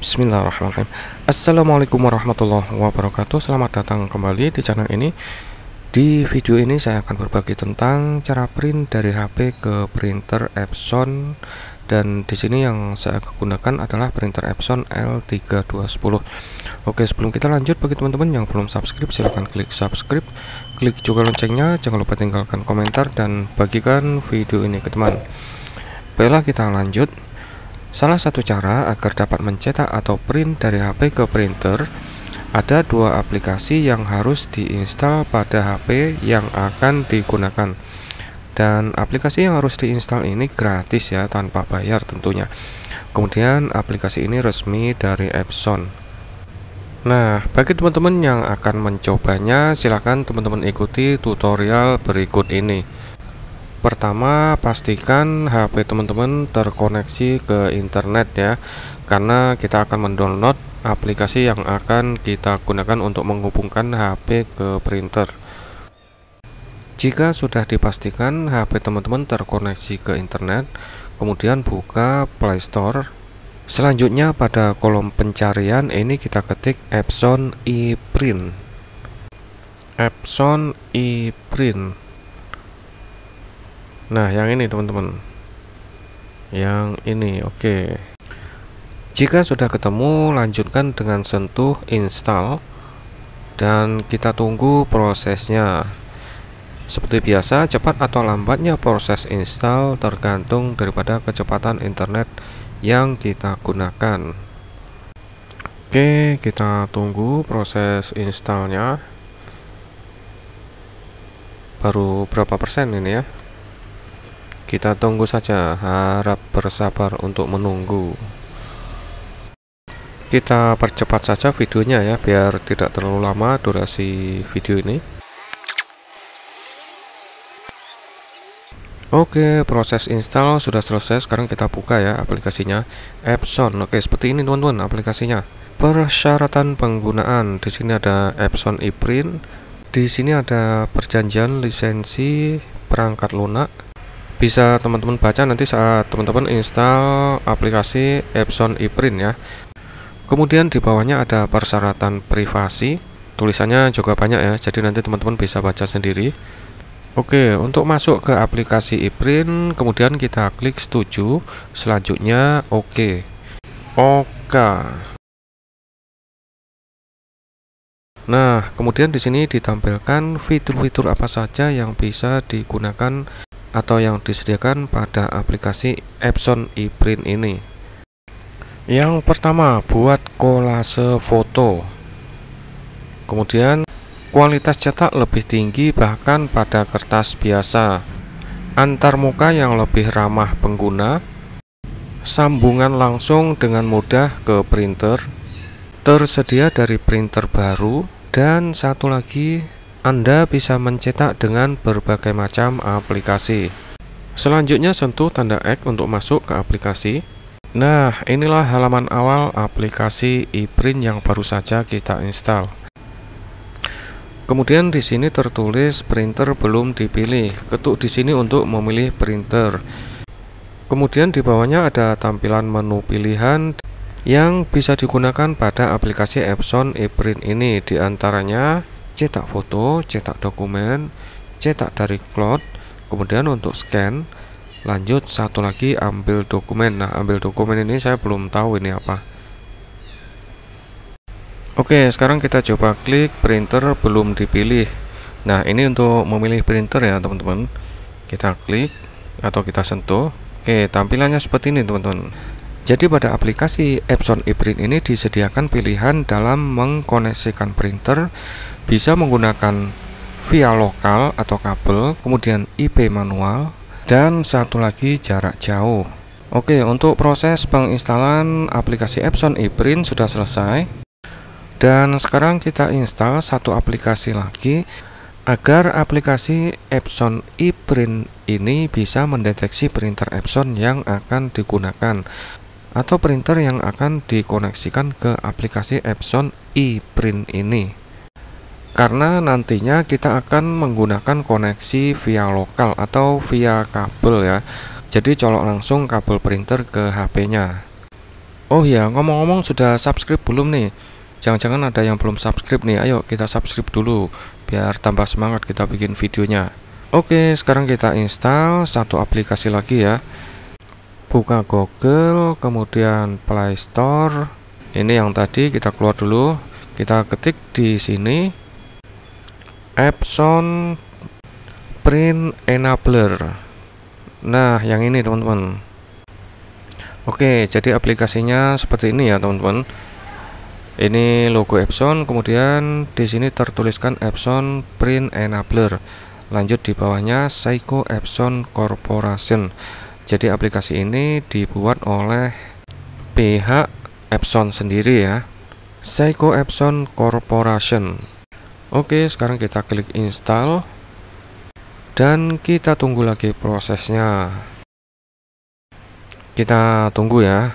Bismillahirrahmanirrahim Assalamualaikum warahmatullahi wabarakatuh Selamat datang kembali di channel ini Di video ini saya akan berbagi tentang cara print dari HP ke printer Epson Dan di sini yang saya gunakan adalah printer Epson L3210 Oke sebelum kita lanjut bagi teman-teman yang belum subscribe silahkan klik subscribe Klik juga loncengnya jangan lupa tinggalkan komentar dan bagikan video ini ke teman Baiklah kita lanjut Salah satu cara agar dapat mencetak atau print dari HP ke printer, ada dua aplikasi yang harus diinstal pada HP yang akan digunakan. Dan aplikasi yang harus diinstal ini gratis ya, tanpa bayar tentunya. Kemudian aplikasi ini resmi dari Epson. Nah, bagi teman-teman yang akan mencobanya, silakan teman-teman ikuti tutorial berikut ini. Pertama, pastikan HP teman-teman terkoneksi ke internet ya, karena kita akan mendownload aplikasi yang akan kita gunakan untuk menghubungkan HP ke printer. Jika sudah dipastikan HP teman-teman terkoneksi ke internet, kemudian buka Play Store. Selanjutnya pada kolom pencarian ini kita ketik Epson ePrint. Epson ePrint nah yang ini teman-teman yang ini oke okay. jika sudah ketemu lanjutkan dengan sentuh install dan kita tunggu prosesnya seperti biasa cepat atau lambatnya proses install tergantung daripada kecepatan internet yang kita gunakan oke kita tunggu proses installnya baru berapa persen ini ya kita tunggu saja, harap bersabar untuk menunggu. Kita percepat saja videonya ya, biar tidak terlalu lama durasi video ini. Oke, proses install sudah selesai. Sekarang kita buka ya aplikasinya Epson. Oke, seperti ini teman-teman aplikasinya. Persyaratan penggunaan di sini ada Epson ePrint. Di sini ada perjanjian lisensi perangkat lunak bisa teman-teman baca nanti saat teman-teman install aplikasi Epson ePrint ya kemudian di bawahnya ada persyaratan privasi tulisannya juga banyak ya jadi nanti teman-teman bisa baca sendiri Oke, untuk masuk ke aplikasi ePrint, kemudian kita klik setuju, selanjutnya oke. Oke. Nah, kemudian di sini ditampilkan fitur-fitur apa saja yang bisa digunakan atau yang disediakan pada aplikasi Epson ePrint ini. Yang pertama, buat kolase foto. Kemudian, kualitas cetak lebih tinggi bahkan pada kertas biasa. Antarmuka yang lebih ramah pengguna, sambungan langsung dengan mudah ke printer, tersedia dari printer baru, dan satu lagi anda bisa mencetak dengan berbagai macam aplikasi. Selanjutnya sentuh tanda X untuk masuk ke aplikasi. Nah, inilah halaman awal aplikasi ePrint yang baru saja kita install. Kemudian di sini tertulis printer belum dipilih. Ketuk di sini untuk memilih printer. Kemudian di bawahnya ada tampilan menu pilihan yang bisa digunakan pada aplikasi Epson ePrint ini. Di antaranya cetak foto, cetak dokumen, cetak dari cloud, kemudian untuk scan, lanjut satu lagi ambil dokumen. Nah, ambil dokumen ini saya belum tahu ini apa. Oke, sekarang kita coba klik printer belum dipilih. Nah, ini untuk memilih printer ya, teman-teman. Kita klik atau kita sentuh. Oke, tampilannya seperti ini, teman-teman. Jadi pada aplikasi Epson ePrint ini disediakan pilihan dalam mengkoneksikan printer bisa menggunakan via lokal atau kabel, kemudian IP manual, dan satu lagi jarak jauh. Oke, untuk proses penginstalan aplikasi Epson ePrint sudah selesai. Dan sekarang kita install satu aplikasi lagi agar aplikasi Epson ePrint ini bisa mendeteksi printer Epson yang akan digunakan atau printer yang akan dikoneksikan ke aplikasi Epson ePrint ini karena nantinya kita akan menggunakan koneksi via lokal atau via kabel ya jadi colok langsung kabel printer ke HP-nya oh ya ngomong-ngomong sudah subscribe belum nih jangan-jangan ada yang belum subscribe nih ayo kita subscribe dulu biar tambah semangat kita bikin videonya oke sekarang kita install satu aplikasi lagi ya buka Google kemudian Play Store ini yang tadi kita keluar dulu kita ketik di sini Epson Print Enabler nah yang ini teman-teman Oke jadi aplikasinya seperti ini ya teman-teman ini logo Epson kemudian di sini tertuliskan Epson Print Enabler lanjut di bawahnya Seiko Epson Corporation jadi aplikasi ini dibuat oleh pihak Epson sendiri ya Seiko Epson Corporation oke sekarang kita klik install dan kita tunggu lagi prosesnya kita tunggu ya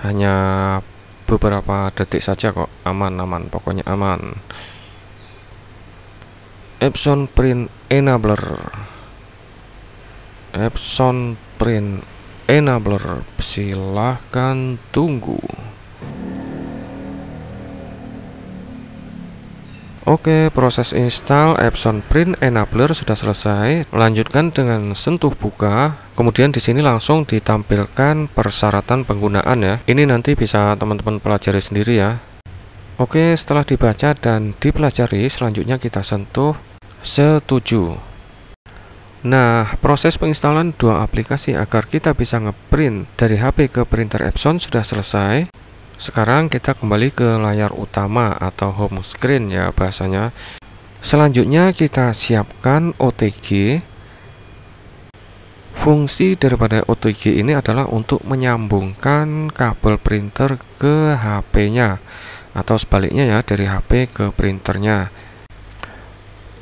hanya beberapa detik saja kok aman-aman pokoknya aman Epson Print Enabler Epson Print Enabler silahkan tunggu Oke, proses install Epson Print Enabler sudah selesai. Lanjutkan dengan sentuh buka. Kemudian di sini langsung ditampilkan persyaratan penggunaan ya. Ini nanti bisa teman-teman pelajari sendiri ya. Oke, setelah dibaca dan dipelajari, selanjutnya kita sentuh setuju. Nah, proses penginstalan dua aplikasi agar kita bisa ngeprint dari HP ke printer Epson sudah selesai. Sekarang kita kembali ke layar utama atau home screen ya bahasanya. Selanjutnya kita siapkan OTG. Fungsi daripada OTG ini adalah untuk menyambungkan kabel printer ke HP-nya atau sebaliknya ya dari HP ke printernya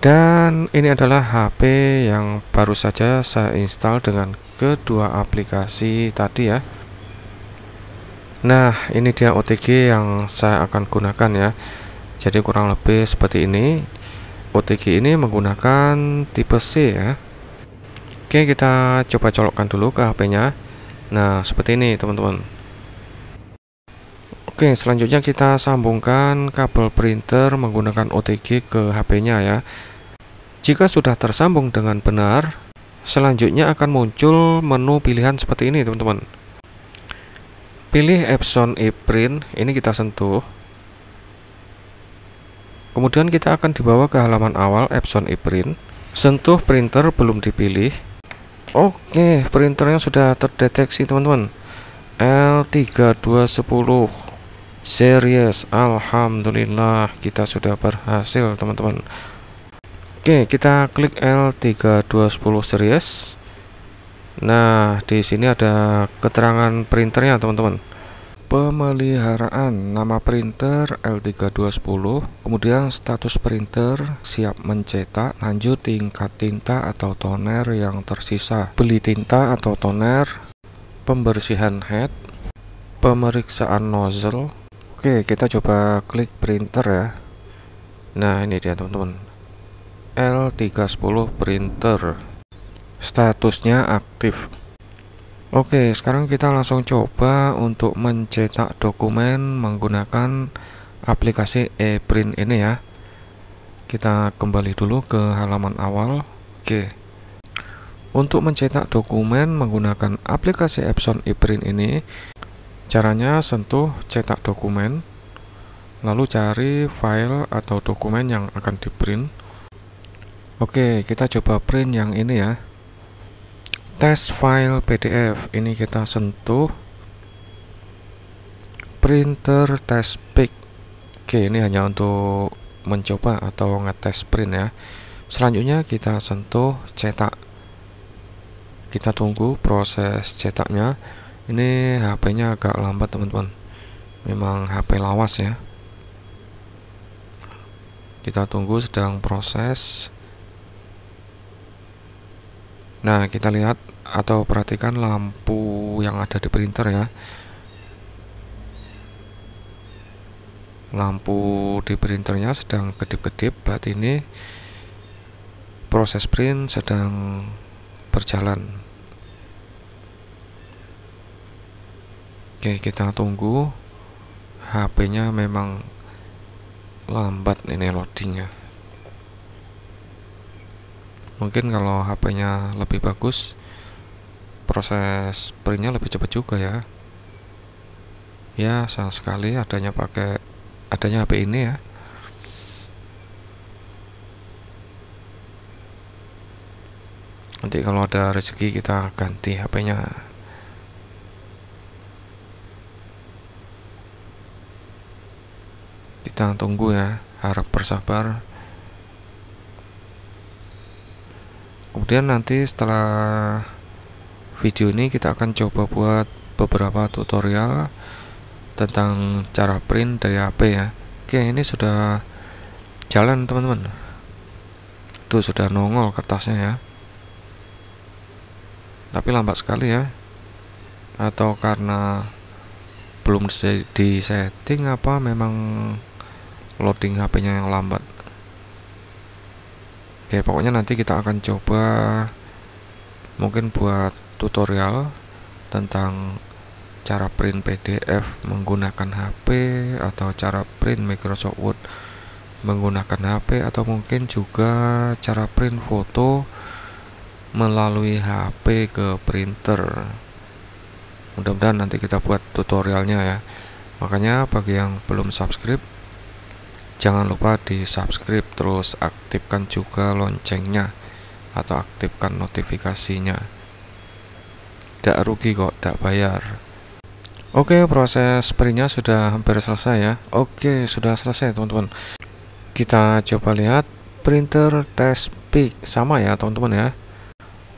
dan ini adalah HP yang baru saja saya install dengan kedua aplikasi tadi ya nah ini dia OTG yang saya akan gunakan ya jadi kurang lebih seperti ini OTG ini menggunakan tipe C ya Oke kita coba colokkan dulu ke HP nya nah seperti ini teman-teman Oke, selanjutnya kita sambungkan kabel printer menggunakan OTG ke HP-nya ya. Jika sudah tersambung dengan benar, selanjutnya akan muncul menu pilihan seperti ini teman-teman. Pilih Epson ePrint, ini kita sentuh. Kemudian kita akan dibawa ke halaman awal Epson ePrint. Sentuh printer belum dipilih. Oke, printernya sudah terdeteksi teman-teman. L3210 series. Alhamdulillah kita sudah berhasil teman-teman. Oke, kita klik L3210 series. Nah, di sini ada keterangan printernya, teman-teman. Pemeliharaan nama printer L3210, kemudian status printer siap mencetak, lanjut tingkat tinta atau toner yang tersisa, beli tinta atau toner, pembersihan head, pemeriksaan nozzle. Oke, kita coba klik printer ya. Nah, ini dia, teman-teman L310 printer statusnya aktif Oke sekarang kita langsung coba untuk mencetak dokumen menggunakan aplikasi ePrint ini ya kita kembali dulu ke halaman awal Oke untuk mencetak dokumen menggunakan aplikasi Epson ePrint ini caranya sentuh cetak dokumen lalu cari file atau dokumen yang akan di print Oke, kita coba print yang ini ya. Test file PDF. Ini kita sentuh printer test pick. Oke, ini hanya untuk mencoba atau ngetes print ya. Selanjutnya kita sentuh cetak. Kita tunggu proses cetaknya. Ini HP-nya agak lambat, teman-teman. Memang HP lawas ya. Kita tunggu sedang proses nah kita lihat atau perhatikan lampu yang ada di printer ya lampu di printernya sedang kedip-kedip berarti ini proses print sedang berjalan oke kita tunggu HP-nya memang lambat ini loadingnya mungkin kalau HP-nya lebih bagus proses printnya lebih cepat juga ya ya sayang sekali adanya pakai adanya HP ini ya nanti kalau ada rezeki kita ganti HP-nya kita tunggu ya harap bersabar kemudian nanti setelah video ini kita akan coba buat beberapa tutorial tentang cara print dari HP ya oke ini sudah jalan teman-teman itu sudah nongol kertasnya ya tapi lambat sekali ya atau karena belum di setting apa memang loading HP-nya yang lambat Oke pokoknya nanti kita akan coba mungkin buat tutorial tentang cara print PDF menggunakan HP atau cara print Microsoft Word menggunakan HP atau mungkin juga cara print foto melalui HP ke printer mudah-mudahan nanti kita buat tutorialnya ya makanya bagi yang belum subscribe jangan lupa di subscribe terus aktifkan juga loncengnya atau aktifkan notifikasinya tidak rugi kok tidak bayar oke proses printnya sudah hampir selesai ya oke sudah selesai teman-teman kita coba lihat printer test pick sama ya teman-teman ya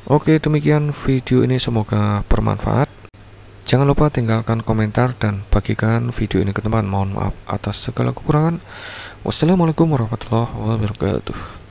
oke demikian video ini semoga bermanfaat Jangan lupa tinggalkan komentar dan bagikan video ini ke teman. Mohon maaf atas segala kekurangan. Wassalamualaikum warahmatullahi wabarakatuh.